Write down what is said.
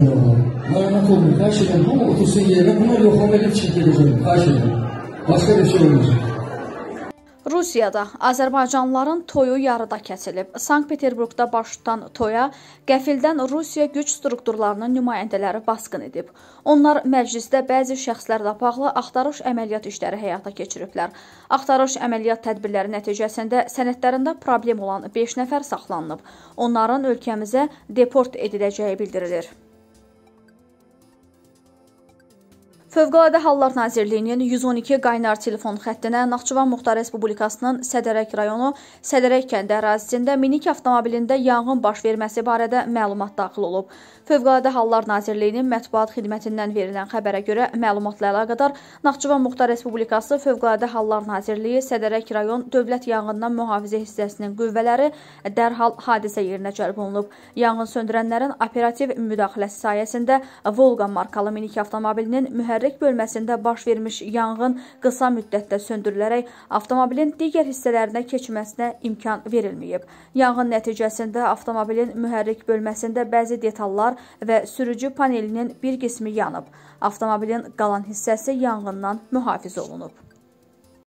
Hayvan her şeyden ama otursun yerine bunlar yoxlamalı bir şey gedəcək, xahiş edirəm. Başqa bir şey olmayacaq. Rusiyada Azərbaycanlıların toyu yarıda kəsilib. Sankt-Peterburqda baş tutan toya qəfildən Rusiya güc strukturlarının nümayəndələri basqın edib. Onlar məclisdə bəzi şəxslərlə bağlı axtarış əməliyyat işləri həyata keçiriblər. Axtarış əməliyyat tədbirləri nəticəsində sənədlərində problem olan 5 nəfər saxlanılıb. Onların ölkəmizə deport ediləcəyi bildirilir. Fövqəladə Hallar Nazirliyinin 112 qaynar telefon xəttinə Naxçıvan Muxtar Respublikasının Sədərək rayonu Sədərək kəndi ərazisində minik avtomobilində yanğın baş verməsi barədə məlumat daxil olub. Fövqəladə Hallar Nazirliyinin mətbuat xidmətindən verilən xəbərə görə məlumatla əlaqədar Naxçıvan Muxtar Respublikası Fövqəladə Hallar Nazirliyi Sədərək rayon Dövlət Yanğından Mühafizə hissəsinin qüvvələri dərhal hadisə yerinə cəlb olunub. Yanğın söndürənlərin operativ müdaxiləsi sayəsində Volqa markalı minik avtomobilinin mühərrir tədarük bölməsində baş vermiş yanğın qısa müddətdə söndürülərək avtomobilin digər hissələrinə keçməsinə imkan verilməyib. Yanğın nəticəsində avtomobilin mühərrik bölməsində bəzi detallar və sürücü panelinin bir qismi yanıb. Avtomobilin qalan hissəsi yanğından mühafizə olunub.